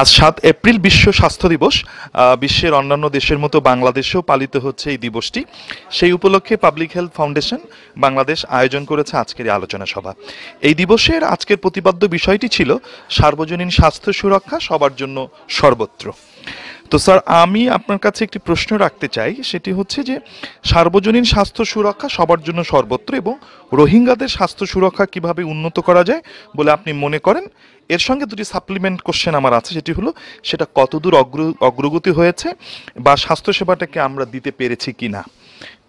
আজ সাত এপ্রিল বিশ্ব স্বাস্থ্য দিবস বিশ্বের অন্যান্য দেশের মতো বাংলাদেশেও পালিত হচ্ছে এই দিবসটি সেই উপলক্ষে পাবলিক হেলথ ফাউন্ডেশন বাংলাদেশ আয়োজন করেছে আজকের এই আলোচনা সভা এই দিবসের আজকের প্রতিপাদ্য বিষয়টি ছিল সার্বজনীন স্বাস্থ্য সুরক্ষা সবার জন্য সর্বত্র তো স্যার আমি আপনার কাছে একটি প্রশ্ন রাখতে চাই সেটি হচ্ছে যে সার্বজনীন স্বাস্থ্য সুরক্ষা সবার জন্য সর্বত্র এবং রোহিঙ্গাদের স্বাস্থ্য সুরক্ষা কিভাবে উন্নত করা যায় বলে আপনি মনে করেন এর সঙ্গে দুটি সাপ্লিমেন্ট কোশ্চেন আমার আছে যেটি হলো সেটা কতদূর অগ্র অগ্রগতি হয়েছে বা স্বাস্থ্যসেবাটাকে আমরা দিতে পেরেছি কি না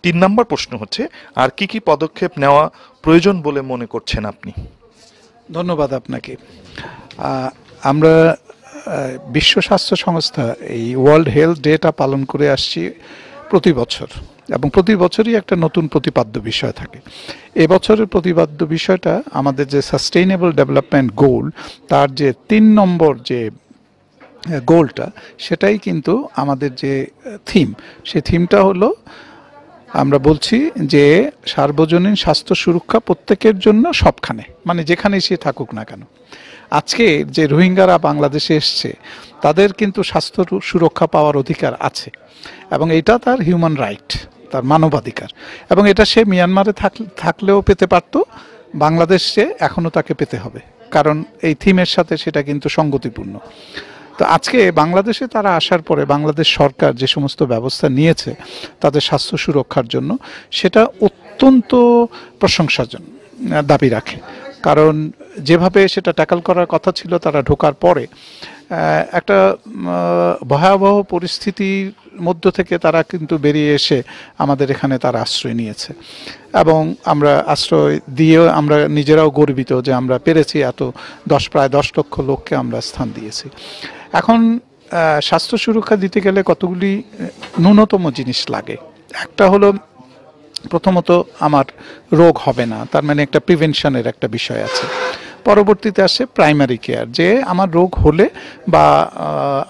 তিন নম্বর প্রশ্ন হচ্ছে আর কি কি পদক্ষেপ নেওয়া প্রয়োজন বলে মনে করছেন আপনি ধন্যবাদ আপনাকে আমরা বিশ্ব স্বাস্থ্য সংস্থা এই ওয়ার্ল্ড হেলথ ডেটা পালন করে আসছি প্রতি বছর এবং প্রতি বছরই একটা নতুন প্রতিপাদ্য বিষয় থাকে এবছরের প্রতিপাদ্য বিষয়টা আমাদের যে সাস্টেইনেবল ডেভেলপমেন্ট গোল তার যে তিন নম্বর যে গোলটা সেটাই কিন্তু আমাদের যে থিম সেই থিমটা হলো আমরা বলছি যে সার্বজনীন স্বাস্থ্য সুরক্ষা প্রত্যেকের জন্য সবখানে মানে যেখানেই সে থাকুক না কেন আজকে যে রোহিঙ্গারা বাংলাদেশে এসছে তাদের কিন্তু স্বাস্থ্য সুরক্ষা পাওয়ার অধিকার আছে এবং এটা তার হিউম্যান রাইট তার মানবাধিকার এবং এটা সে মিয়ানমারে থাকলেও পেতে পারতো বাংলাদেশে এখনও তাকে পেতে হবে কারণ এই থিমের সাথে সেটা কিন্তু সঙ্গতিপূর্ণ তো আজকে বাংলাদেশে তারা আসার পরে বাংলাদেশ সরকার যে সমস্ত ব্যবস্থা নিয়েছে তাদের স্বাস্থ্য সুরক্ষার জন্য সেটা অত্যন্ত প্রশংসাজন দাবি রাখে কারণ যেভাবে সেটা ট্যাকল করার কথা ছিল তারা ঢোকার পরে একটা ভয়াবহ পরিস্থিতির মধ্য থেকে তারা কিন্তু বেরিয়ে এসে আমাদের এখানে তারা আশ্রয় নিয়েছে এবং আমরা আশ্রয় দিয়েও আমরা নিজেরাও গর্বিত যে আমরা পেরেছি এত দশ প্রায় দশ লক্ষ লোককে আমরা স্থান দিয়েছি এখন স্বাস্থ্য সুরক্ষা দিতে গেলে কতগুলি ন্যূনতম জিনিস লাগে একটা হলো প্রথমত আমার রোগ হবে না তার মানে একটা প্রিভেনশনের একটা বিষয় আছে পরবর্তীতে আসে প্রাইমারি কেয়ার যে আমার রোগ হলে বা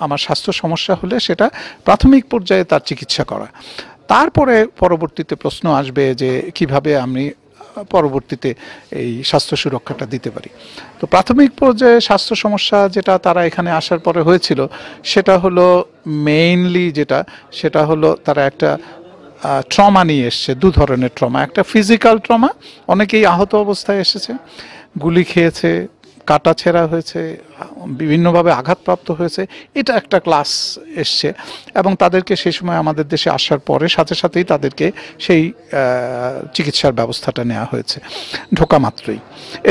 আমার স্বাস্থ্য সমস্যা হলে সেটা প্রাথমিক পর্যায়ে তার চিকিৎসা করা তারপরে পরবর্তীতে প্রশ্ন আসবে যে কিভাবে আমি পরবর্তীতে এই স্বাস্থ্য সুরক্ষাটা দিতে পারি তো প্রাথমিক পর্যায়ে স্বাস্থ্য সমস্যা যেটা তারা এখানে আসার পরে হয়েছিল সেটা হলো মেইনলি যেটা সেটা হলো তারা একটা ট্রমা নিয়ে এসছে দু ধরনের ট্রমা একটা ফিজিক্যাল ট্রমা অনেকেই আহত অবস্থায় এসেছে গুলি খেয়েছে কাটা ছেঁড়া হয়েছে বিভিন্নভাবে আঘাতপ্রাপ্ত হয়েছে এটা একটা ক্লাস এসছে এবং তাদেরকে সেই সময় আমাদের দেশে আসার পরে সাথে সাথেই তাদেরকে সেই চিকিৎসার ব্যবস্থাটা নেওয়া হয়েছে ঢোকা মাত্রই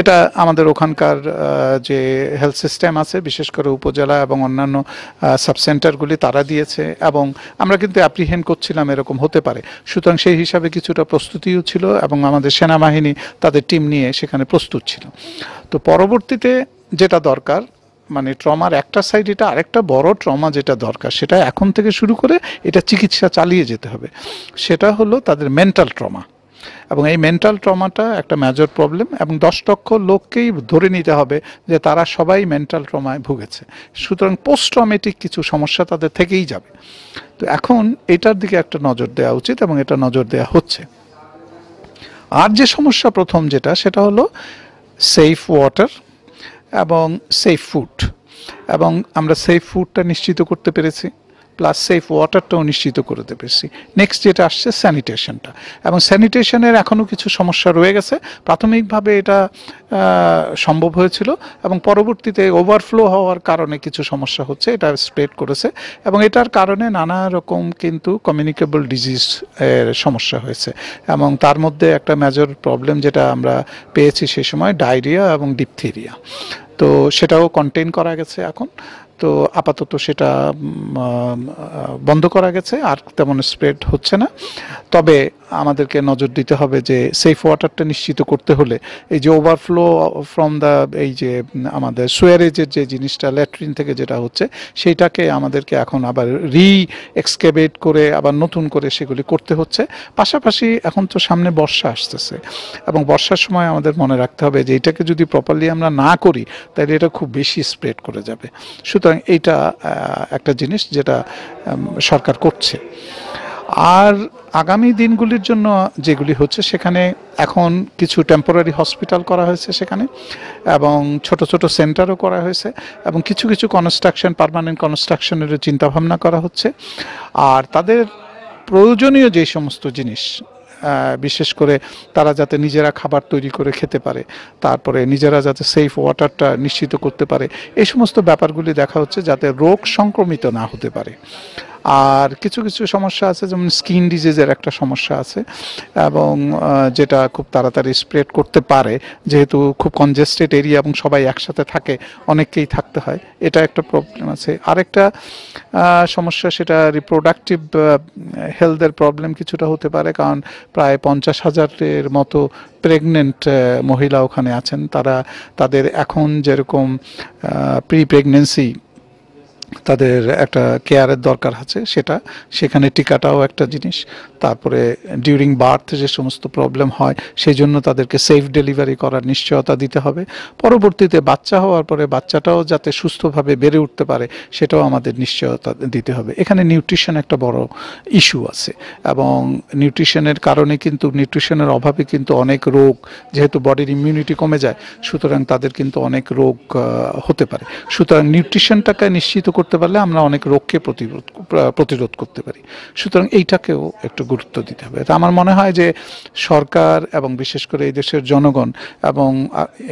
এটা আমাদের ওখানকার যে হেলথ সিস্টেম আছে বিশেষ করে উপজেলা এবং অন্যান্য সাবসেন্টারগুলি তারা দিয়েছে এবং আমরা কিন্তু অ্যাপ্রিহেন্ড করছিলাম এরকম হতে পারে সুতরাং সেই হিসাবে কিছুটা প্রস্তুতিও ছিল এবং আমাদের সেনাবাহিনী তাদের টিম নিয়ে সেখানে প্রস্তুত ছিল তো পরবর্তীতে যেটা দরকার মানে ট্রমার একটা সাইড এটা আরেকটা বড় ট্রমা যেটা দরকার সেটা এখন থেকে শুরু করে এটা চিকিৎসা চালিয়ে যেতে হবে সেটা হলো তাদের মেন্টাল ট্রমা এবং এই মেন্টাল ট্রমাটা একটা মেজর প্রবলেম এবং দশ লক্ষ লোককেই ধরে নিতে হবে যে তারা সবাই মেন্টাল ট্রমায় ভুগেছে সুতরাং পোস্ট ট্রমেটিক কিছু সমস্যা তাদের থেকেই যাবে তো এখন এটার দিকে একটা নজর দেওয়া উচিত এবং এটা নজর দেওয়া হচ্ছে আর যে সমস্যা প্রথম যেটা সেটা হলো সেফ ওয়াটার এবং সেফ ফুড এবং আমরা সেফ ফুডটা নিশ্চিত করতে পেরেছি প্লাস সেফ ওয়াটারটাও নিশ্চিত করে পেরেছি নেক্সট যেটা আসছে স্যানিটেশনটা এবং স্যানিটেশনের এখনও কিছু সমস্যা রয়ে গেছে প্রাথমিকভাবে এটা সম্ভব হয়েছিল এবং পরবর্তীতে ওভারফ্লো হওয়ার কারণে কিছু সমস্যা হচ্ছে এটা স্প্রেড করেছে এবং এটার কারণে নানা রকম কিন্তু কমিউনিকেবল ডিজিজ সমস্যা হয়েছে এবং তার মধ্যে একটা মেজর প্রবলেম যেটা আমরা পেয়েছি সে সময় ডায়রিয়া এবং ডিপথেরিয়া তো সেটাও কন্টেন করা গেছে এখন তো আপাতত সেটা বন্ধ করা গেছে আর তেমন স্প্রেড হচ্ছে না তবে আমাদেরকে নজর দিতে হবে যে সেফ ওয়াটারটা নিশ্চিত করতে হলে এই যে ওভারফ্লো ফ্রম দ্য এই যে আমাদের সোয়ারেজের যে জিনিসটা ল্যাট্রিন থেকে যেটা হচ্ছে সেইটাকে আমাদেরকে এখন আবার রি এক্সকেবেট করে আবার নতুন করে সেগুলি করতে হচ্ছে পাশাপাশি এখন তো সামনে বর্ষা আসতেছে এবং বর্ষার সময় আমাদের মনে রাখতে হবে যে এটাকে যদি প্রপারলি আমরা না করি তাহলে এটা খুব বেশি স্প্রেড করে যাবে সুতরাং এইটা একটা জিনিস যেটা সরকার করছে আর আগামী দিনগুলির জন্য যেগুলি হচ্ছে সেখানে এখন কিছু টেম্পোরারি হসপিটাল করা হয়েছে সেখানে এবং ছোট ছোট সেন্টারও করা হয়েছে এবং কিছু কিছু কনস্ট্রাকশন পারমানেন্ট কনস্ট্রাকশনেরও চিন্তাভাবনা করা হচ্ছে আর তাদের প্রয়োজনীয় যে সমস্ত জিনিস বিশেষ করে তারা যাতে নিজেরা খাবার তৈরি করে খেতে পারে তারপরে নিজেরা যাতে সেফ ওয়াটারটা নিশ্চিত করতে পারে এই সমস্ত ব্যাপারগুলি দেখা হচ্ছে যাতে রোগ সংক্রমিত না হতে পারে আর কিছু কিছু সমস্যা আছে যেমন স্কিন ডিজিজের একটা সমস্যা আছে এবং যেটা খুব তাড়াতাড়ি স্প্রেড করতে পারে যেহেতু খুব কনজেস্টেড এরিয়া এবং সবাই একসাথে থাকে অনেককেই থাকতে হয় এটা একটা প্রবলেম আছে আরেকটা সমস্যা সেটা রিপ্রোডাক্টিভ হেলথের প্রবলেম কিছুটা হতে পারে কারণ প্রায় পঞ্চাশ হাজারের মতো প্রেগনেন্ট মহিলা ওখানে আছেন তারা তাদের এখন যেরকম প্রি প্রেগনেন্সি তাদের একটা কেয়ারের দরকার আছে সেটা সেখানে টিকাটাও একটা জিনিস তারপরে ডিউরিং বার্থ যে সমস্ত প্রবলেম হয় সেই জন্য তাদেরকে সেফ ডেলিভারি করার নিশ্চয়তা দিতে হবে পরবর্তীতে বাচ্চা হওয়ার পরে বাচ্চাটাও যাতে সুস্থভাবে বেড়ে উঠতে পারে সেটাও আমাদের নিশ্চয়তা দিতে হবে এখানে নিউট্রিশন একটা বড় ইস্যু আছে এবং নিউট্রিশনের কারণে কিন্তু নিউট্রিশনের অভাবে কিন্তু অনেক রোগ যেহেতু বডির ইমিউনিটি কমে যায় সুতরাং তাদের কিন্তু অনেক রোগ হতে পারে সুতরাং নিউট্রিশনটাকে নিশ্চিত করতে করতে পারলে আমরা অনেক রোগকে প্রতিরোধ প্রতিরোধ করতে পারি সুতরাং এইটাকেও একটু গুরুত্ব দিতে হবে তো আমার মনে হয় যে সরকার এবং বিশেষ করে এই দেশের জনগণ এবং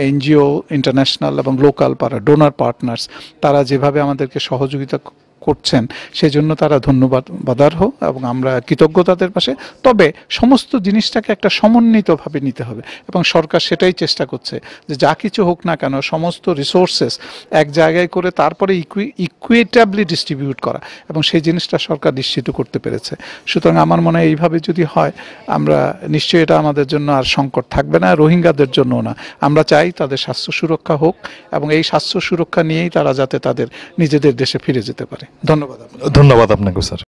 এনজিও ইন্টারন্যাশনাল এবং লোকাল পাড়া ডোনার পার্টনার্স তারা যেভাবে আমাদেরকে সহযোগিতা করছেন সেজন্য তারা ধন্যবাদ বাদার্হ এবং আমরা কৃতজ্ঞতাদের পাশে তবে সমস্ত জিনিসটাকে একটা সমন্বিতভাবে নিতে হবে এবং সরকার সেটাই চেষ্টা করছে যে যা কিছু হোক না কেন সমস্ত রিসোর্সেস এক জায়গায় করে তারপরে ইকুয়েটাবলি ডিস্ট্রিবিউট করা এবং সেই জিনিসটা সরকার নিশ্চিত করতে পেরেছে সুতরাং আমার মনে হয় এইভাবে যদি হয় আমরা নিশ্চয়ই এটা আমাদের জন্য আর সংকট থাকবে না রোহিঙ্গাদের জন্য না আমরা চাই তাদের স্বাস্থ্য সুরক্ষা হোক এবং এই স্বাস্থ্য সুরক্ষা নিয়েই তারা যাতে তাদের নিজেদের দেশে ফিরে যেতে পারে ধন্যবাদ ধন্যবাদ আপনাকে স্যার